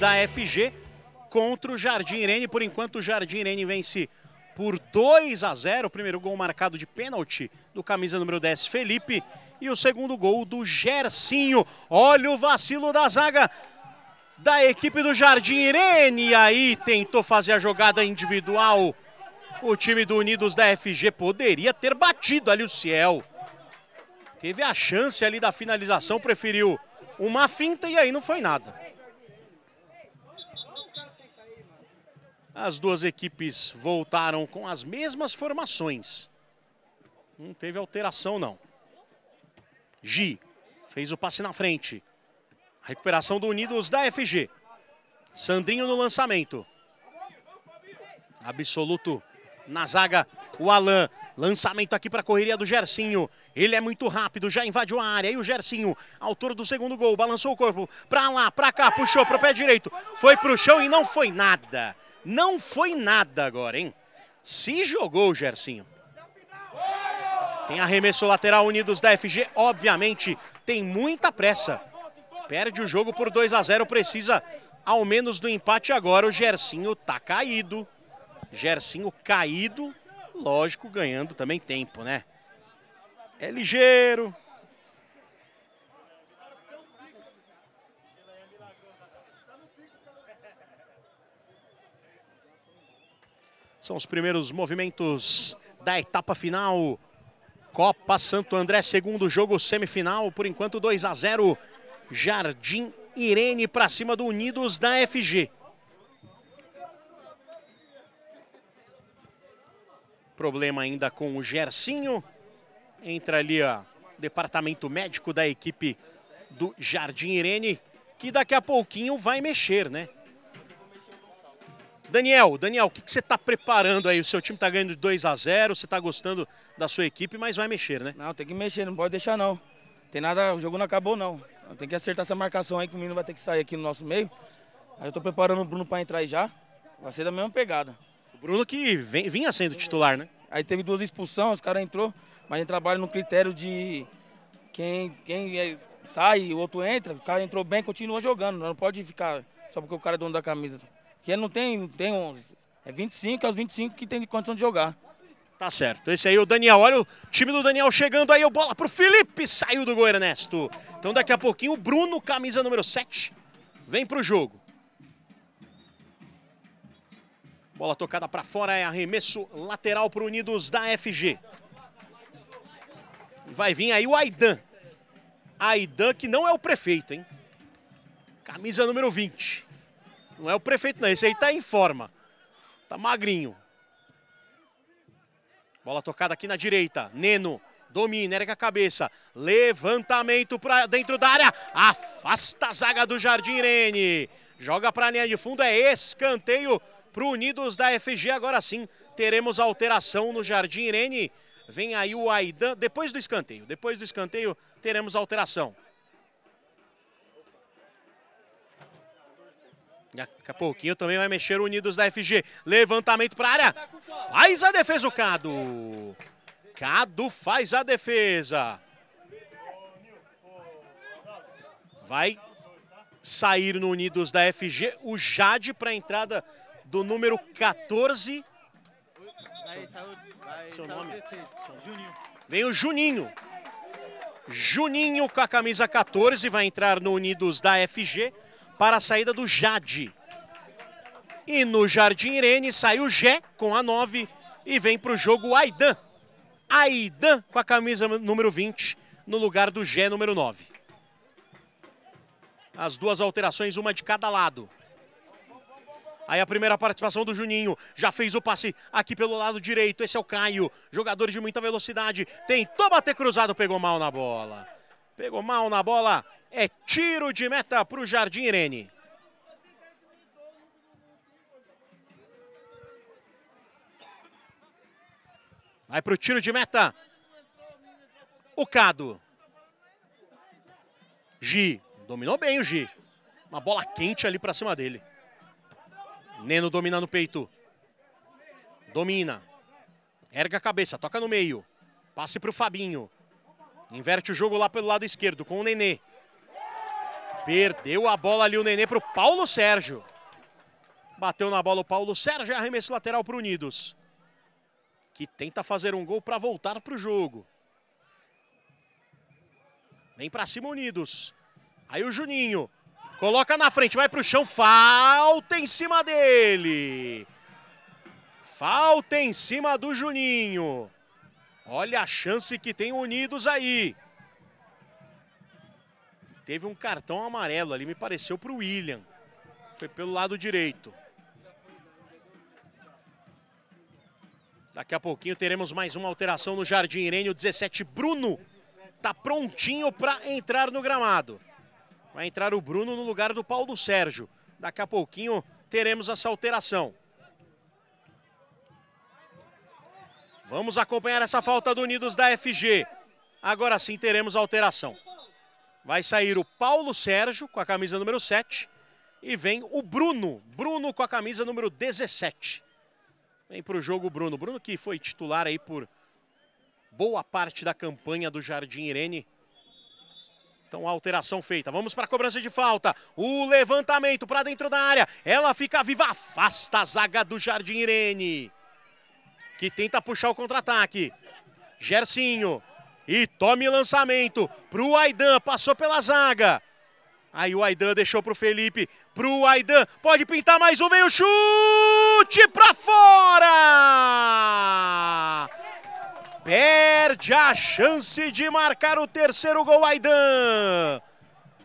da FG contra o Jardim Irene. Por enquanto, o Jardim Irene vence por 2 a 0. O primeiro gol marcado de pênalti do camisa número 10, Felipe. E o segundo gol do Gercinho. Olha o vacilo da zaga da equipe do Jardim Irene. E aí tentou fazer a jogada individual. O time do Unidos da FG poderia ter batido ali o Ciel. Teve a chance ali da finalização, preferiu uma finta e aí não foi nada. As duas equipes voltaram com as mesmas formações. Não teve alteração, não. Gi fez o passe na frente. recuperação do Unidos da FG. Sandrinho no lançamento. Absoluto na zaga o Alan. Lançamento aqui para a correria do Gercinho. Ele é muito rápido, já invadiu a área. E o Gercinho, autor do segundo gol, balançou o corpo para lá, para cá, puxou para o pé direito. Foi para o chão e não foi nada. Não foi nada agora, hein? Se jogou o Gercinho. Tem arremesso lateral Unidos da FG, obviamente tem muita pressa. Perde o jogo por 2 a 0, precisa ao menos do empate agora. O Gercinho tá caído. Gercinho caído, lógico, ganhando também tempo, né? É ligeiro, São os primeiros movimentos da etapa final. Copa Santo André, segundo jogo semifinal. Por enquanto, 2 a 0. Jardim Irene para cima do Unidos da FG. Problema ainda com o Gercinho. Entra ali o departamento médico da equipe do Jardim Irene, que daqui a pouquinho vai mexer, né? Daniel, Daniel, o que, que você está preparando aí? O seu time está ganhando de 2 a 0 você está gostando da sua equipe, mas vai mexer, né? Não, tem que mexer, não pode deixar não. Tem nada, o jogo não acabou não. Tem que acertar essa marcação aí que o menino vai ter que sair aqui no nosso meio. Aí eu estou preparando o Bruno para entrar aí já. Vai ser da mesma pegada. O Bruno que vem, vinha sendo titular, né? Aí teve duas expulsões, os caras entrou, mas gente trabalha no critério de quem, quem é, sai, o outro entra. O cara entrou bem, continua jogando. Não pode ficar só porque o cara é dono da camisa. Que não tem, tem 11. É 25, é os 25 que tem condição de jogar. Tá certo. Esse aí é o Daniel. Olha o time do Daniel chegando aí. O bola pro Felipe. Saiu do gol, Ernesto. Então daqui a pouquinho o Bruno, camisa número 7, vem pro jogo. Bola tocada para fora, é arremesso lateral pro Unidos da FG. Vai vir aí o Aidan. Aidan que não é o prefeito, hein? Camisa número 20. Não é o prefeito, não. Esse aí tá em forma. Tá magrinho. Bola tocada aqui na direita. Neno domina, erga a cabeça. Levantamento para dentro da área. Afasta a zaga do Jardim Irene. Joga para a linha de fundo. É escanteio para Unidos da FG. Agora sim teremos alteração no Jardim Irene. Vem aí o Aidan. Depois do escanteio. Depois do escanteio teremos alteração. Daqui a pouquinho também vai mexer o Unidos da FG. Levantamento para a área. Faz a defesa o Cado. Cado faz a defesa. Vai sair no Unidos da FG o Jade para a entrada do número 14. Seu nome? Vem o Juninho. Juninho com a camisa 14 vai entrar no Unidos da FG para a saída do Jade. E no Jardim Irene sai o Gé com a 9 e vem para o jogo Aidan. Aidan com a camisa número 20 no lugar do Gé número 9. As duas alterações, uma de cada lado. Aí a primeira participação do Juninho. Já fez o passe aqui pelo lado direito. Esse é o Caio. Jogador de muita velocidade. Tentou bater cruzado. Pegou mal na bola. Pegou mal na bola. É tiro de meta para o Jardim Irene. Vai para o tiro de meta. O Cado. Gi. Dominou bem o Gi. Uma bola quente ali para cima dele. Neno domina no peito. Domina. Erga a cabeça, toca no meio. Passe para o Fabinho. Inverte o jogo lá pelo lado esquerdo com o Nenê. Perdeu a bola ali o Nenê para o Paulo Sérgio. Bateu na bola o Paulo Sérgio, é arremesso lateral para o Unidos. Que tenta fazer um gol para voltar para o jogo. Vem para cima Unidos. Aí o Juninho coloca na frente, vai para o chão, falta em cima dele. Falta em cima do Juninho. Olha a chance que tem Unidos aí. Teve um cartão amarelo ali, me pareceu para o William. Foi pelo lado direito. Daqui a pouquinho teremos mais uma alteração no Jardim Irene. O 17, Bruno, está prontinho para entrar no gramado. Vai entrar o Bruno no lugar do Paulo Sérgio. Daqui a pouquinho teremos essa alteração. Vamos acompanhar essa falta do Unidos da FG. Agora sim teremos a alteração. Vai sair o Paulo Sérgio com a camisa número 7 e vem o Bruno, Bruno com a camisa número 17. Vem para o jogo o Bruno, Bruno que foi titular aí por boa parte da campanha do Jardim Irene. Então, alteração feita. Vamos para a cobrança de falta. O levantamento para dentro da área. Ela fica viva, afasta a zaga do Jardim Irene. Que tenta puxar o contra-ataque. Gersinho. E tome lançamento para o Aidan. Passou pela zaga. Aí o Aidan deixou para o Felipe. Para o Aidan. Pode pintar mais um. Vem o chute para fora. Perde a chance de marcar o terceiro gol, Aidan.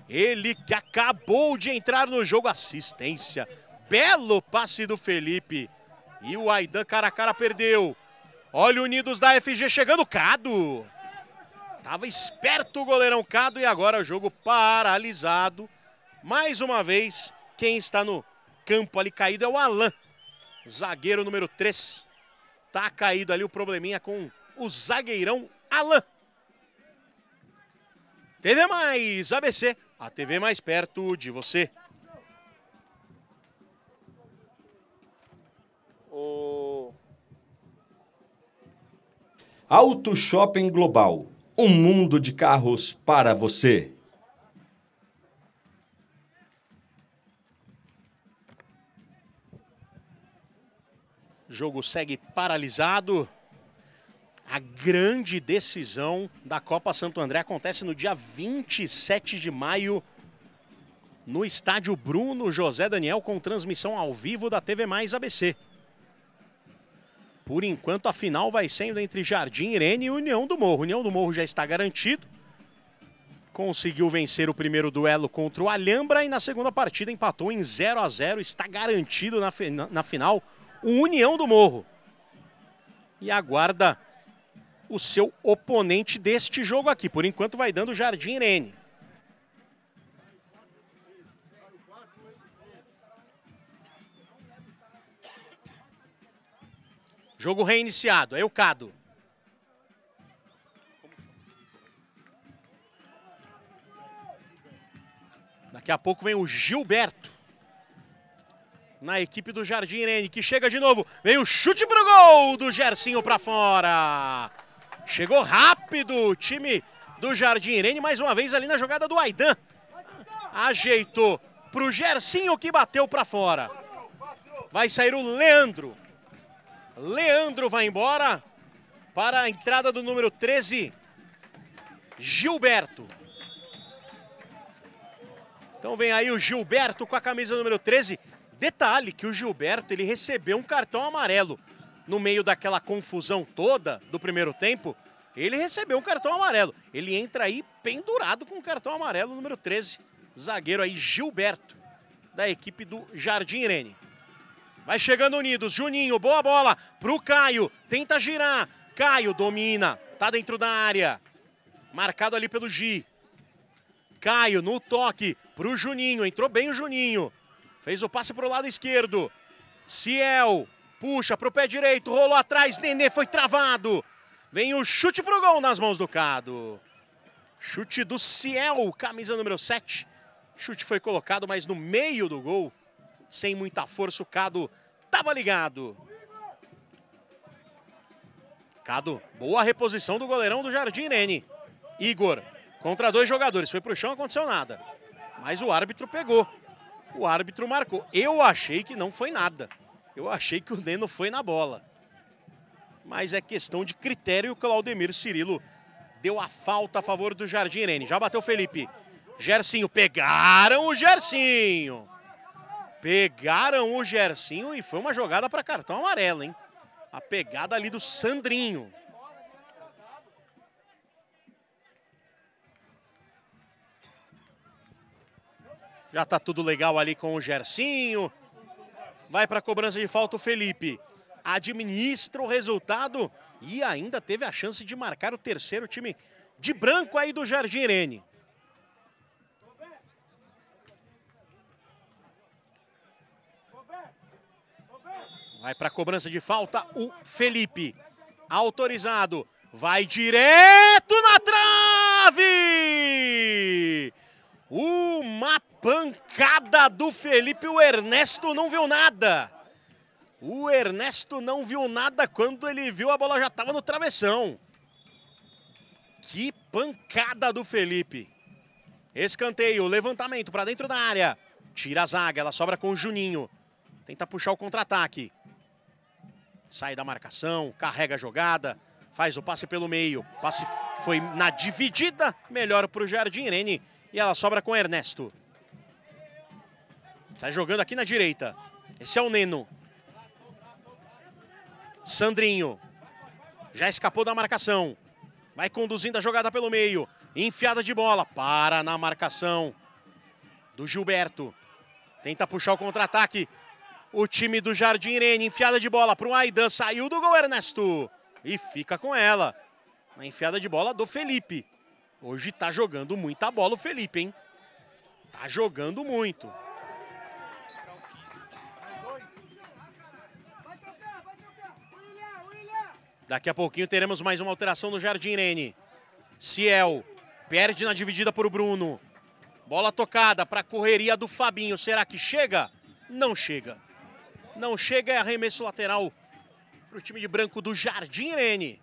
Ele que acabou de entrar no jogo. Assistência. Belo passe do Felipe. E o Aidan cara a cara perdeu. Olha o Unidos da FG chegando. Cado. Tava esperto o goleirão Cado e agora o jogo paralisado. Mais uma vez, quem está no campo ali caído é o Alain, zagueiro número 3. Tá caído ali o probleminha com o zagueirão Alain. TV Mais ABC, a TV mais perto de você. O Auto Shopping Global um mundo de carros para você. O jogo segue paralisado. A grande decisão da Copa Santo André acontece no dia 27 de maio no estádio Bruno José Daniel com transmissão ao vivo da TV Mais ABC. Por enquanto, a final vai sendo entre Jardim Irene e União do Morro. União do Morro já está garantido. Conseguiu vencer o primeiro duelo contra o Alhambra e na segunda partida empatou em 0 a 0 Está garantido na, na, na final o União do Morro. E aguarda o seu oponente deste jogo aqui. Por enquanto, vai dando Jardim Irene. Jogo reiniciado. o Cado. Daqui a pouco vem o Gilberto. Na equipe do Jardim Irene, que chega de novo. Vem o chute pro gol do Gercinho para fora. Chegou rápido o time do Jardim Irene, mais uma vez ali na jogada do Aidan. Ajeitou pro Gercinho que bateu para fora. Vai sair o Leandro. Leandro vai embora para a entrada do número 13, Gilberto. Então vem aí o Gilberto com a camisa número 13. Detalhe que o Gilberto ele recebeu um cartão amarelo no meio daquela confusão toda do primeiro tempo. Ele recebeu um cartão amarelo. Ele entra aí pendurado com o cartão amarelo número 13. Zagueiro aí Gilberto da equipe do Jardim Irene. Vai chegando unidos. Juninho, boa bola pro Caio. Tenta girar. Caio domina. Tá dentro da área. Marcado ali pelo Gi. Caio no toque pro Juninho. Entrou bem o Juninho. Fez o passe pro lado esquerdo. Ciel puxa pro pé direito. Rolou atrás. Nenê foi travado. Vem o chute pro gol nas mãos do Cado. Chute do Ciel, camisa número 7. Chute foi colocado, mas no meio do gol sem muita força. O Cado estava ligado. Cado, boa reposição do goleirão do Jardim, Irene. Igor, contra dois jogadores. Foi pro chão, aconteceu nada. Mas o árbitro pegou. O árbitro marcou. Eu achei que não foi nada. Eu achei que o Neno foi na bola. Mas é questão de critério. e O Claudemir Cirilo deu a falta a favor do Jardim Irene. Já bateu Felipe. Gersinho, pegaram o Gersinho. Pegaram o Gersinho e foi uma jogada para cartão amarelo, hein? A pegada ali do Sandrinho. Já tá tudo legal ali com o Gersinho. Vai para cobrança de falta o Felipe. Administra o resultado e ainda teve a chance de marcar o terceiro time de branco aí do Jardim Irene. Vai para a cobrança de falta o Felipe. Autorizado. Vai direto na trave! Uma pancada do Felipe. O Ernesto não viu nada. O Ernesto não viu nada quando ele viu a bola já estava no travessão. Que pancada do Felipe. Escanteio, levantamento para dentro da área. Tira a zaga, ela sobra com o Juninho. Tenta puxar o contra-ataque sai da marcação, carrega a jogada, faz o passe pelo meio. Passe foi na dividida, melhor para o Jardim Irene e ela sobra com Ernesto. Sai jogando aqui na direita. Esse é o Neno. Sandrinho. Já escapou da marcação. Vai conduzindo a jogada pelo meio. Enfiada de bola. Para na marcação do Gilberto. Tenta puxar o contra-ataque o time do Jardim Irene. Enfiada de bola para o Aidan. Saiu do gol Ernesto. E fica com ela. Na enfiada de bola do Felipe. Hoje está jogando muita bola o Felipe, hein? Está jogando muito. Daqui a pouquinho teremos mais uma alteração no Jardim Irene. Ciel perde na dividida para o Bruno. Bola tocada para a correria do Fabinho. Será que chega? Não chega. Não chega, e é arremesso lateral para o time de branco do Jardim Irene.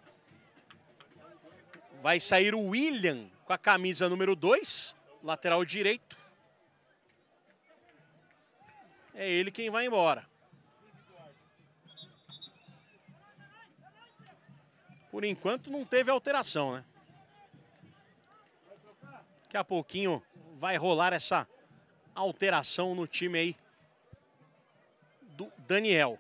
Vai sair o William com a camisa número 2, lateral direito. É ele quem vai embora. Por enquanto não teve alteração, né? Daqui a pouquinho vai rolar essa alteração no time aí Daniel.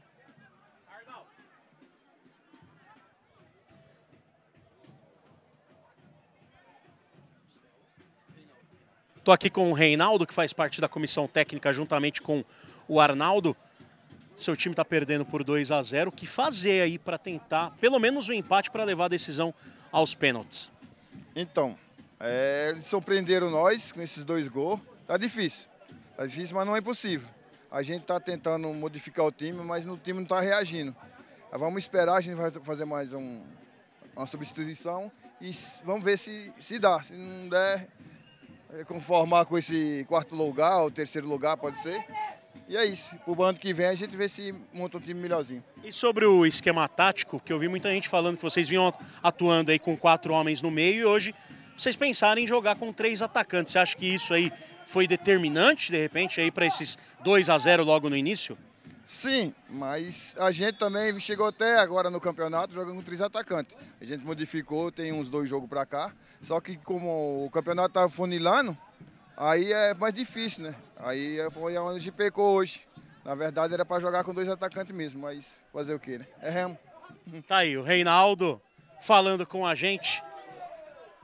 Estou aqui com o Reinaldo, que faz parte da comissão técnica, juntamente com o Arnaldo. Seu time está perdendo por 2 a 0 O que fazer aí para tentar, pelo menos, o um empate para levar a decisão aos pênaltis? Então, é, eles surpreenderam nós com esses dois gols. Tá difícil. Tá difícil, mas não é impossível. A gente está tentando modificar o time, mas o time não está reagindo. Vamos esperar, a gente vai fazer mais um, uma substituição e vamos ver se, se dá. Se não der, é conformar com esse quarto lugar ou terceiro lugar, pode ser. E é isso. Pro ano que vem a gente vê se monta um time melhorzinho. E sobre o esquema tático, que eu vi muita gente falando que vocês vinham atuando aí com quatro homens no meio e hoje vocês pensarem em jogar com três atacantes. Você acha que isso aí foi determinante, de repente, aí para esses 2 a 0 logo no início? Sim, mas a gente também chegou até agora no campeonato jogando com três atacantes. A gente modificou, tem uns dois jogos para cá. Só que como o campeonato estava funilando, aí é mais difícil, né? Aí é, foi onde a gente pecou hoje. Na verdade era para jogar com dois atacantes mesmo, mas fazer o quê, né? É remo. Tá aí o Reinaldo falando com a gente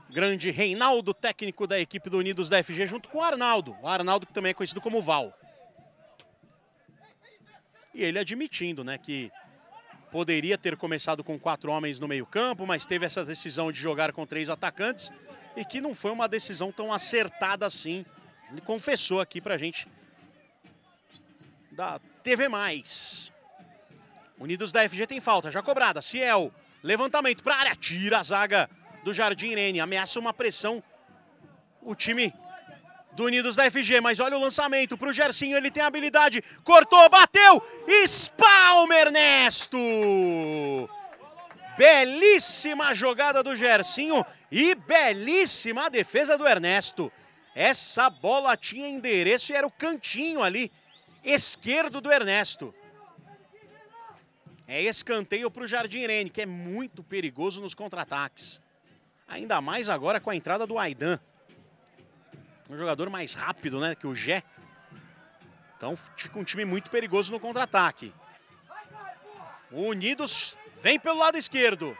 grande Reinaldo, técnico da equipe do Unidos da FG, junto com o Arnaldo. O Arnaldo que também é conhecido como Val. E ele admitindo né, que poderia ter começado com quatro homens no meio campo, mas teve essa decisão de jogar com três atacantes e que não foi uma decisão tão acertada assim. Ele confessou aqui pra gente da TV+. Mais. Unidos da FG tem falta, já cobrada. Ciel, levantamento pra área, tira a zaga do Jardim Irene. Ameaça uma pressão o time do Unidos da FG, mas olha o lançamento para o Gersinho, ele tem habilidade, cortou, bateu, espalma Ernesto! Belíssima jogada do Gersinho e belíssima defesa do Ernesto. Essa bola tinha endereço e era o cantinho ali, esquerdo do Ernesto. É escanteio para o Jardim Irene, que é muito perigoso nos contra-ataques ainda mais agora com a entrada do Aidan. Um jogador mais rápido né, que o Gé. Então fica um time muito perigoso no contra-ataque. Unidos vem pelo lado esquerdo.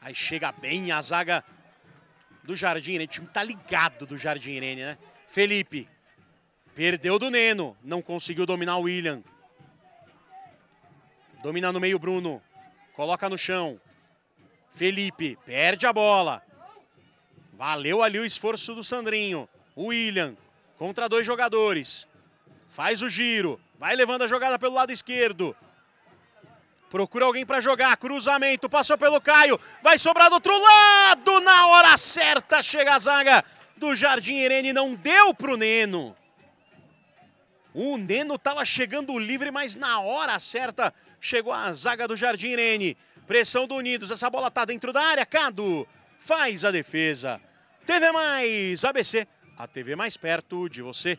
Aí chega bem a zaga do Jardim Irene. O time tá ligado do Jardim Irene, né? Felipe. Perdeu do Neno. Não conseguiu dominar o William. Domina no meio Bruno. Coloca no chão. Felipe perde a bola. Valeu ali o esforço do Sandrinho. William contra dois jogadores. Faz o giro. Vai levando a jogada pelo lado esquerdo. Procura alguém para jogar. Cruzamento. Passou pelo Caio. Vai sobrar do outro lado. Na hora certa chega a zaga do Jardim Irene. Não deu pro Neno. O Neno estava chegando livre, mas na hora certa chegou a zaga do Jardim Irene. Pressão do Unidos. Essa bola tá dentro da área. Cado faz a defesa. TV Mais ABC. A TV mais perto de você.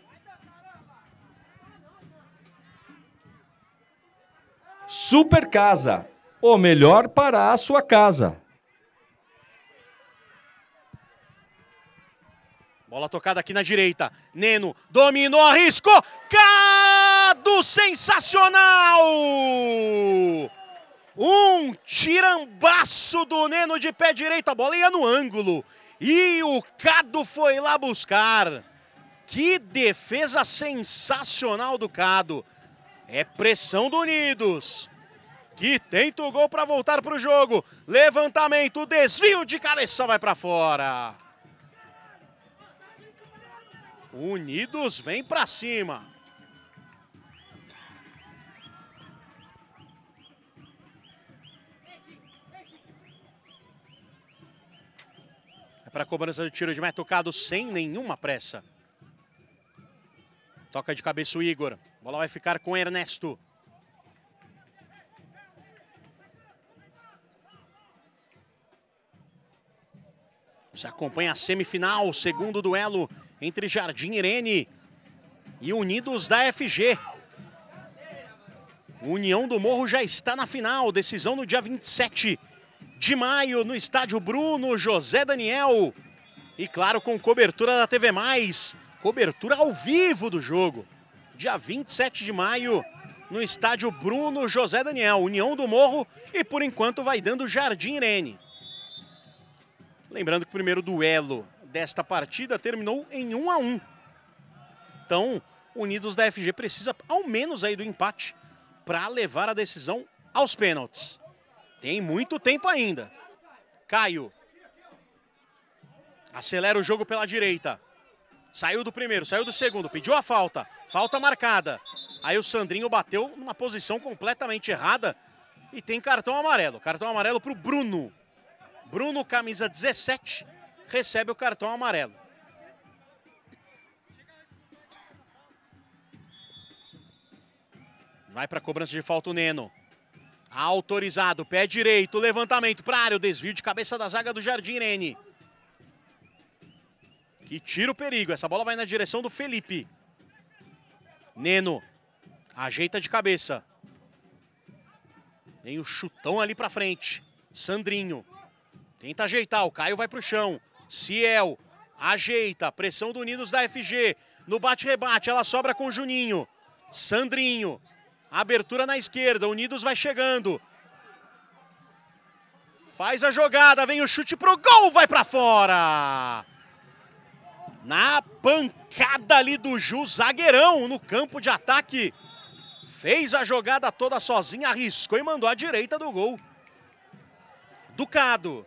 Super Casa. O melhor para a sua casa. Bola tocada aqui na direita. Neno dominou, arriscou. Cado sensacional! Um tirambaço do Neno de pé direito, a bola ia no ângulo. E o Cado foi lá buscar. Que defesa sensacional do Cado. É pressão do Unidos. Que tenta o gol para voltar para o jogo. Levantamento, desvio de cabeça vai para fora. Unidos vem para cima. cobrança de tiro de meta, tocado sem nenhuma pressa. Toca de cabeça o Igor. Bola vai ficar com Ernesto. Você acompanha a semifinal, segundo duelo entre Jardim Irene e Unidos da FG. União do Morro já está na final, decisão no dia 27 de maio no estádio Bruno José Daniel. E claro, com cobertura da TV Mais, cobertura ao vivo do jogo. Dia 27 de maio no estádio Bruno José Daniel, União do Morro e por enquanto vai dando Jardim Irene. Lembrando que o primeiro duelo desta partida terminou em 1 a 1. Então, Unidos da FG precisa ao menos aí do empate para levar a decisão aos pênaltis. Tem muito tempo ainda. Caio. Acelera o jogo pela direita. Saiu do primeiro, saiu do segundo, pediu a falta. Falta marcada. Aí o Sandrinho bateu numa posição completamente errada e tem cartão amarelo. Cartão amarelo para o Bruno. Bruno, camisa 17, recebe o cartão amarelo. Vai para a cobrança de falta o Neno. Autorizado, pé direito, levantamento para área, o desvio de cabeça da zaga do Jardim Irene. Que tira o perigo, essa bola vai na direção do Felipe. Neno, ajeita de cabeça. Tem o chutão ali para frente. Sandrinho, tenta ajeitar, o Caio vai para o chão. Ciel, ajeita, pressão do Unidos da FG. No bate-rebate, ela sobra com o Juninho. Sandrinho, Abertura na esquerda, Unidos vai chegando. Faz a jogada, vem o chute pro gol, vai para fora. Na pancada ali do Ju, zagueirão no campo de ataque. Fez a jogada toda sozinha, arriscou e mandou à direita do gol. Ducado.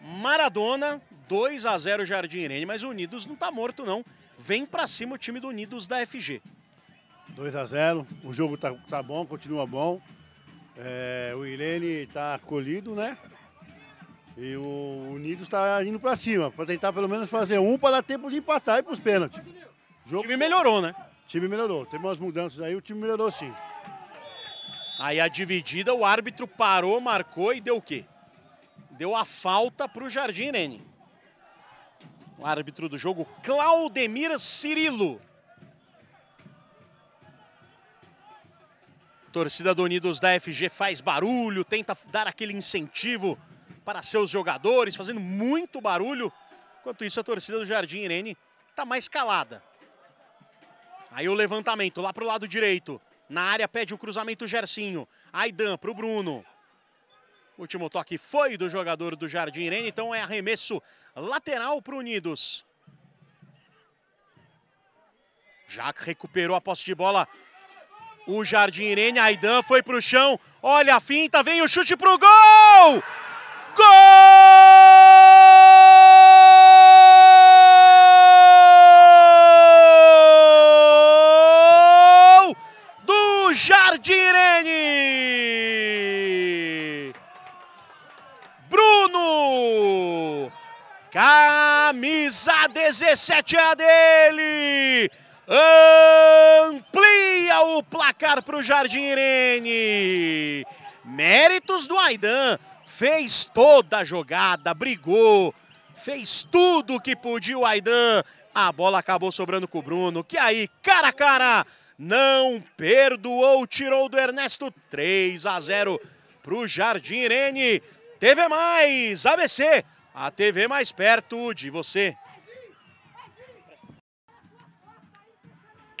Maradona, 2 a 0 Jardim Irene, mas o Unidos não tá morto não. Vem para cima o time do Unidos da FG. 2 a 0 O jogo tá, tá bom, continua bom. É, o Irene tá colhido, né? E o Unidos está indo para cima, para tentar pelo menos fazer um para dar tempo de empatar e para os pênaltis. Jogo... O time melhorou, né? O time melhorou. Teve umas mudanças aí, o time melhorou sim. Aí a dividida, o árbitro parou, marcou e deu o quê? Deu a falta para o Jardim Irene. O árbitro do jogo, Claudemir Cirilo. Torcida do Unidos da FG faz barulho, tenta dar aquele incentivo para seus jogadores, fazendo muito barulho. Enquanto isso, a torcida do Jardim Irene está mais calada. Aí o levantamento lá para o lado direito. Na área pede o cruzamento Gersinho. Gercinho. Aidan para o Bruno. Último toque foi do jogador do Jardim Irene, então é arremesso lateral para o Unidos. Jacques recuperou a posse de bola o Jardim Irene Aidan foi para o chão. Olha a finta, vem o chute para o gol! Gol! Do Jardim Irene! Bruno! Camisa 17 a dele! Amplia o placar para o Jardim Irene. Méritos do Aidan. Fez toda a jogada, brigou, fez tudo o que podia o Aidan. A bola acabou sobrando com o Bruno, que aí, cara a cara, não perdoou, tirou do Ernesto 3 a 0 para o Jardim Irene. TV Mais, ABC, a TV mais perto de você.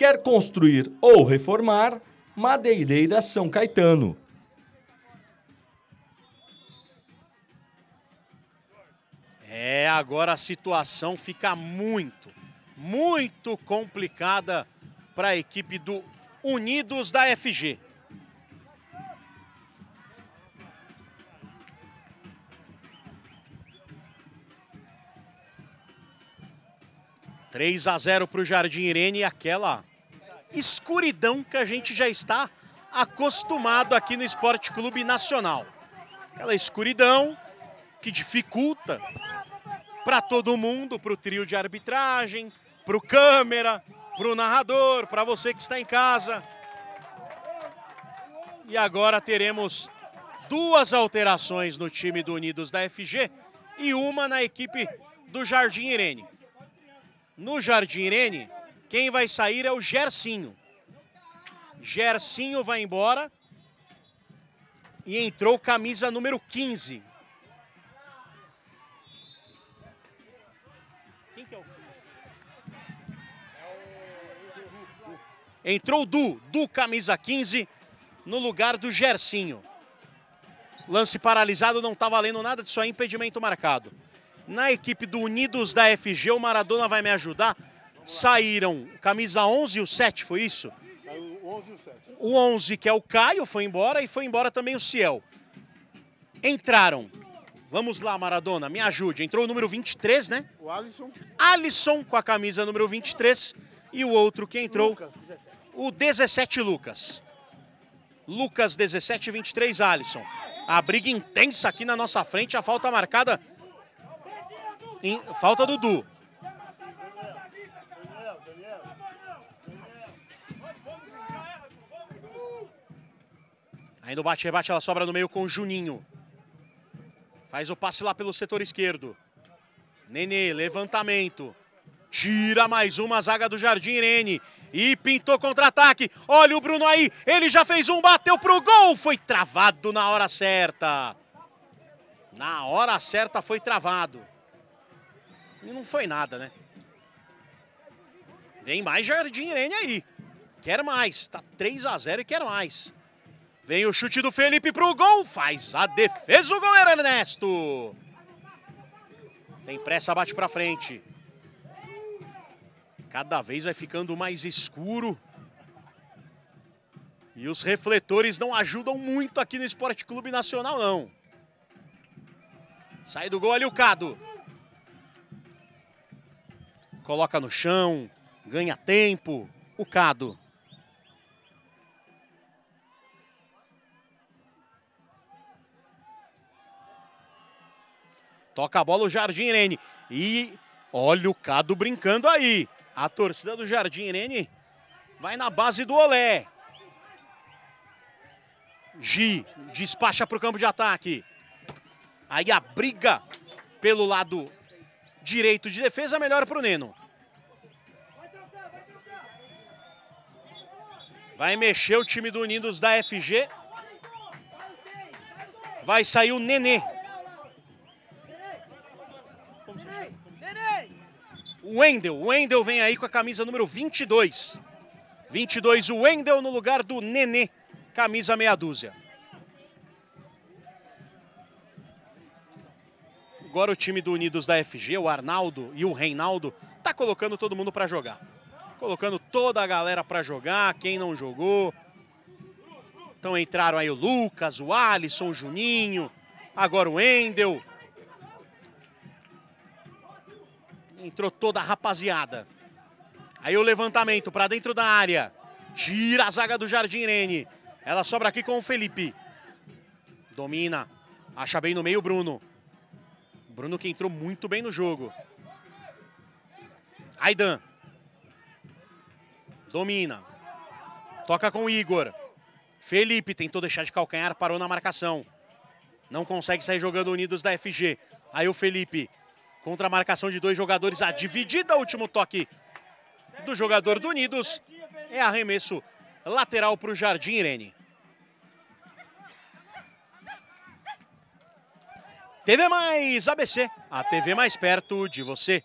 Quer construir ou reformar? Madeireira São Caetano. É, agora a situação fica muito, muito complicada para a equipe do Unidos da FG. Três a zero para o Jardim Irene e aquela escuridão que a gente já está acostumado aqui no Esporte Clube Nacional. Aquela escuridão que dificulta para todo mundo, para o trio de arbitragem, para o câmera, para o narrador, para você que está em casa. E agora teremos duas alterações no time do Unidos da FG e uma na equipe do Jardim Irene. No Jardim Irene, quem vai sair é o Gercinho. Gercinho vai embora. E entrou camisa número 15. Quem que é o... Entrou Du, Du camisa 15, no lugar do Gercinho. Lance paralisado, não está valendo nada disso impedimento marcado. Na equipe do Unidos da FG, o Maradona vai me ajudar saíram camisa 11 e o 7, foi isso? O 11 e o 7. O 11, que é o Caio, foi embora e foi embora também o Ciel. Entraram. Vamos lá, Maradona, me ajude. Entrou o número 23, né? O Alisson. Alisson com a camisa número 23 e o outro que entrou, Lucas, 17. o 17 Lucas. Lucas 17, 23 Alisson. A briga intensa aqui na nossa frente, a falta marcada em... falta do Du. Ainda o bate-rebate, ela sobra no meio com o Juninho. Faz o passe lá pelo setor esquerdo. Nenê, levantamento. Tira mais uma zaga do Jardim Irene. E pintou contra-ataque. Olha o Bruno aí. Ele já fez um, bateu pro gol. Foi travado na hora certa. Na hora certa foi travado. E não foi nada, né? Vem mais Jardim Irene aí. Quer mais. Tá 3 a 0 e quer mais. Vem o chute do Felipe pro gol. Faz a defesa o goleiro Ernesto. Tem pressa, bate pra frente. Cada vez vai ficando mais escuro. E os refletores não ajudam muito aqui no Esporte Clube Nacional, não. Sai do gol ali o Cado. Coloca no chão, ganha tempo. O Cado. Toca a bola o Jardim Irene. E olha o Cado brincando aí. A torcida do Jardim Irene vai na base do Olé. Gi despacha para o campo de ataque. Aí a briga pelo lado direito de defesa, melhor para o Neno. Vai mexer o time do Unidos da FG. Vai sair o Nenê. Wendel. Wendel vem aí com a camisa número 22. 22 o Wendel no lugar do Nenê, camisa meia dúzia. Agora o time do Unidos da FG, o Arnaldo e o Reinaldo, tá colocando todo mundo para jogar. Colocando toda a galera para jogar, quem não jogou. Então entraram aí o Lucas, o Alisson, o Juninho, agora o Wendel, Entrou toda a rapaziada. Aí o levantamento para dentro da área. Tira a zaga do Jardim Irene. Ela sobra aqui com o Felipe. Domina. Acha bem no meio o Bruno. Bruno que entrou muito bem no jogo. Aidan. Domina. Toca com o Igor. Felipe tentou deixar de calcanhar, parou na marcação. Não consegue sair jogando unidos da FG. Aí o Felipe Contra a marcação de dois jogadores, a dividida, último toque do jogador do Unidos. É arremesso lateral para o Jardim Irene. TV Mais ABC, a TV mais perto de você.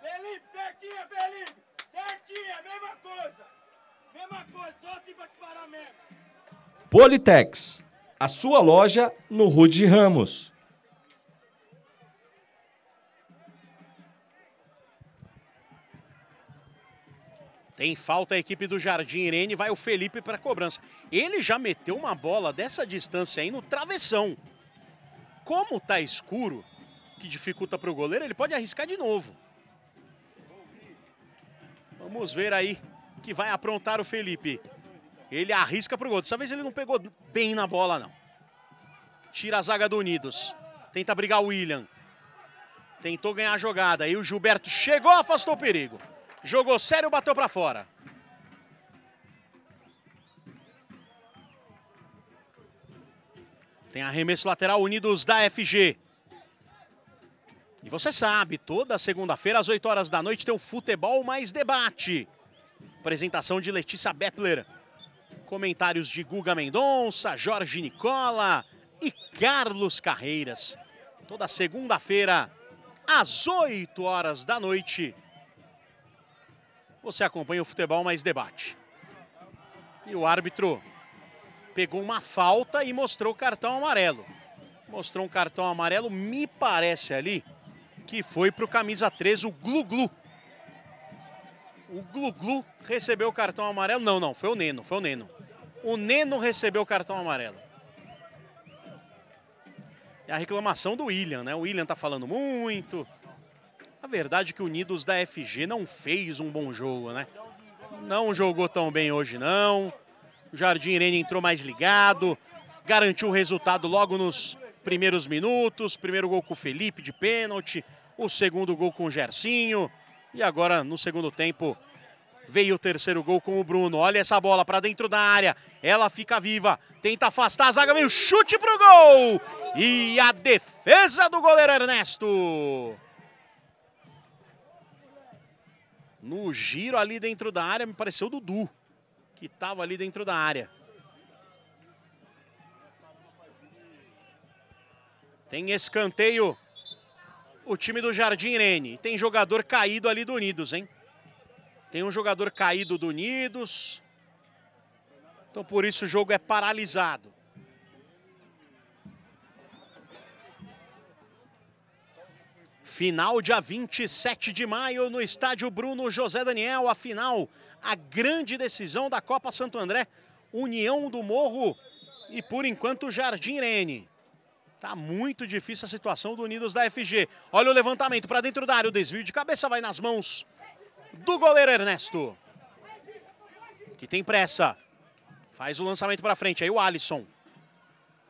Felipe, certinha, Felipe. Certinha, mesma coisa. Mesma coisa, só assim para te parar mesmo. Politex, a sua loja no Rude Ramos. Tem falta a equipe do Jardim Irene, vai o Felipe para cobrança. Ele já meteu uma bola dessa distância aí no travessão. Como tá escuro, que dificulta para o goleiro, ele pode arriscar de novo. Vamos ver aí que vai aprontar o Felipe. Ele arrisca para o gol. Dessa vez ele não pegou bem na bola, não. Tira a zaga do Unidos. Tenta brigar o William. Tentou ganhar a jogada. Aí o Gilberto chegou, afastou o perigo. Jogou sério, bateu para fora. Tem arremesso lateral Unidos da FG. E você sabe, toda segunda-feira às 8 horas da noite tem o Futebol Mais Debate. Apresentação de Letícia Bepler. Comentários de Guga Mendonça, Jorge Nicola e Carlos Carreiras. Toda segunda-feira às 8 horas da noite você acompanha o futebol mais debate. E o árbitro pegou uma falta e mostrou cartão amarelo. Mostrou um cartão amarelo, me parece ali, que foi para o camisa 3, o Glu-Glu. O Glu-Glu recebeu o cartão amarelo. Não, não, foi o Neno, foi o Neno. O Neno recebeu o cartão amarelo. É a reclamação do William, né? O William tá falando muito, a verdade é que o Unidos da FG não fez um bom jogo, né? Não jogou tão bem hoje, não. O Jardim Irene entrou mais ligado, garantiu o resultado logo nos primeiros minutos. Primeiro gol com o Felipe de pênalti, o segundo gol com o Gercinho. E agora, no segundo tempo, veio o terceiro gol com o Bruno. Olha essa bola para dentro da área. Ela fica viva, tenta afastar a zaga, veio chute pro gol! E a defesa do goleiro Ernesto. No giro ali dentro da área, me pareceu o Dudu, que estava ali dentro da área. Tem escanteio o time do Jardim Irene. Tem jogador caído ali do Unidos, hein? Tem um jogador caído do Unidos. Então por isso o jogo é paralisado. Final dia 27 de maio no estádio Bruno José Daniel, a final, a grande decisão da Copa Santo André, União do Morro e por enquanto Jardim Irene. Tá muito difícil a situação do Unidos da FG. Olha o levantamento para dentro da área, o desvio de cabeça vai nas mãos do goleiro Ernesto. Que tem pressa. Faz o lançamento para frente, aí o Alisson.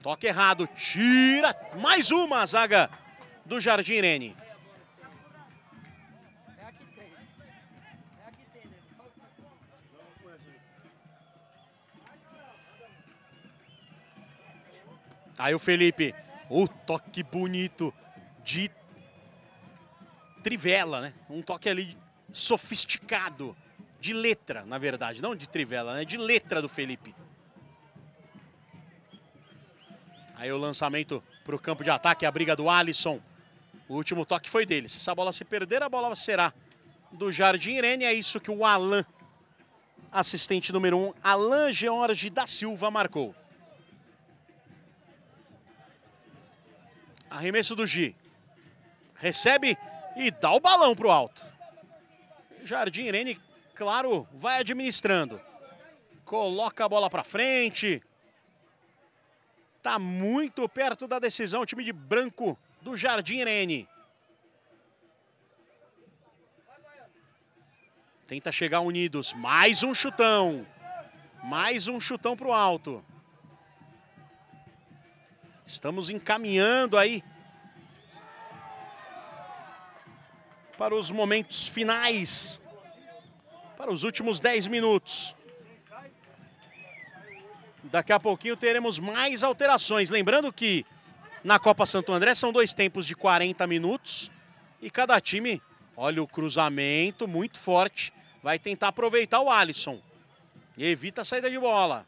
Toque errado, tira mais uma a zaga do Jardim Irene. Aí o Felipe, o toque bonito de trivela, né? Um toque ali sofisticado, de letra, na verdade, não de trivela, né? De letra do Felipe. Aí o lançamento para o campo de ataque, a briga do Alisson. O último toque foi dele. Se essa bola se perder, a bola será do Jardim Irene. É isso que o Alan, assistente número 1, um, Alan George da Silva, marcou. Arremesso do G. Recebe e dá o balão pro alto. Jardim Irene, claro, vai administrando. Coloca a bola para frente. Tá muito perto da decisão o time de branco do Jardim Irene. Tenta chegar unidos. Mais um chutão. Mais um chutão pro alto. Estamos encaminhando aí para os momentos finais, para os últimos 10 minutos. Daqui a pouquinho teremos mais alterações. Lembrando que na Copa Santo André são dois tempos de 40 minutos e cada time, olha o cruzamento muito forte, vai tentar aproveitar o Alisson. E evita a saída de bola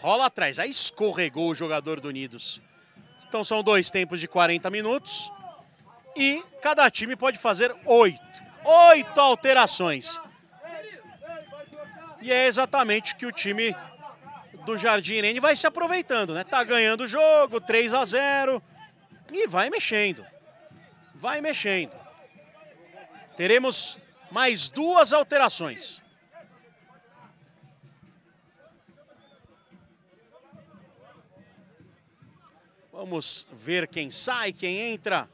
rola atrás. Aí escorregou o jogador do Unidos. Então são dois tempos de 40 minutos e cada time pode fazer oito. Oito alterações. E é exatamente o que o time do Jardim Irene vai se aproveitando, né? Tá ganhando o jogo, 3 a 0 e vai mexendo. Vai mexendo. Teremos mais duas alterações. Vamos ver quem sai, quem entra.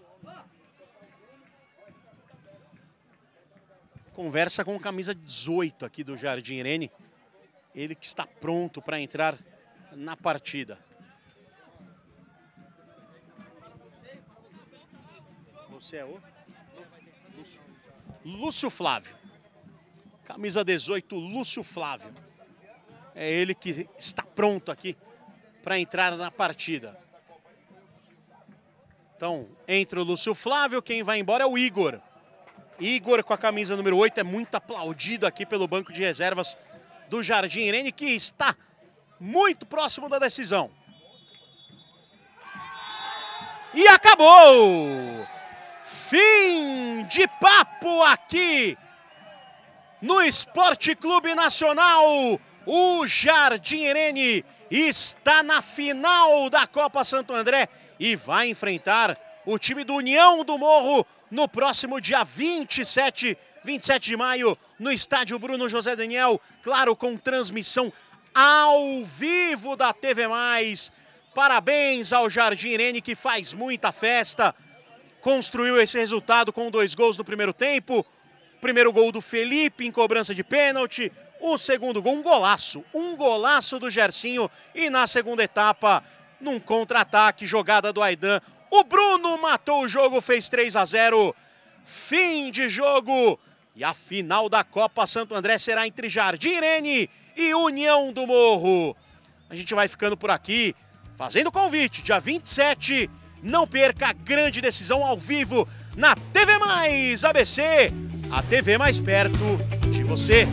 Conversa com camisa 18 aqui do Jardim Irene. Ele que está pronto para entrar na partida. Você é o? Lúcio, Lúcio Flávio. Camisa 18, Lúcio Flávio. É ele que está pronto aqui para entrar na partida. Então, entre o Lúcio Flávio, quem vai embora é o Igor. Igor com a camisa número 8 é muito aplaudido aqui pelo banco de reservas do Jardim Irene, que está muito próximo da decisão. E acabou! Fim de papo aqui no Esporte Clube Nacional. O Jardim Irene está na final da Copa Santo André e vai enfrentar o time do União do Morro no próximo dia 27, 27 de maio, no estádio Bruno José Daniel, claro, com transmissão ao vivo da TV Mais. Parabéns ao Jardim Irene que faz muita festa. Construiu esse resultado com dois gols no primeiro tempo. Primeiro gol do Felipe em cobrança de pênalti. O segundo gol, um golaço, um golaço do Gercinho. E na segunda etapa, num contra-ataque, jogada do Aidan. O Bruno matou o jogo, fez 3 a 0. Fim de jogo. E a final da Copa Santo André será entre Jardim Irene e União do Morro. A gente vai ficando por aqui, fazendo convite, dia 27, não perca a grande decisão ao vivo na TV Mais ABC, a TV mais perto de você.